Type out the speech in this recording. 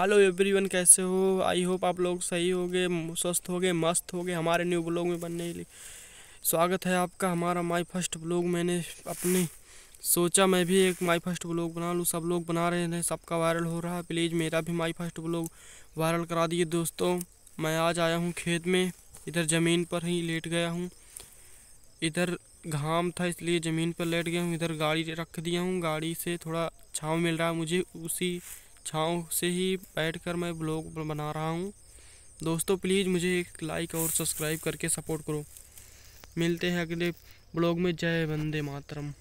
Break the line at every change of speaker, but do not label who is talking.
hello everyone कैसे हो I hope आप लोग सही हो गए स्वस्थ हो गए मस्त हो गए हमारे न्यू ब्लॉग में बनने के लिए स्वागत है आपका हमारा माई फर्स्ट ब्लॉग मैंने अपने सोचा मैं भी एक माई फर्स्ट ब्लॉग बना लूँ सब लोग बना रहे हैं सबका वायरल हो रहा है प्लीज़ मेरा भी माई फर्स्ट ब्लॉग वायरल करा दिए दोस्तों मैं आज आया हूँ खेत में इधर ज़मीन पर ही लेट गया हूँ इधर घाम था इसलिए ज़मीन पर लेट गया हूँ इधर गाड़ी रख दिया हूँ गाड़ी से थोड़ा छाँव मिल रहा है मुझे उसी छाँव से ही बैठकर मैं ब्लॉग बना रहा हूँ दोस्तों प्लीज़ मुझे एक लाइक और सब्सक्राइब करके सपोर्ट करो मिलते हैं अगले ब्लॉग में जय वंदे मातरम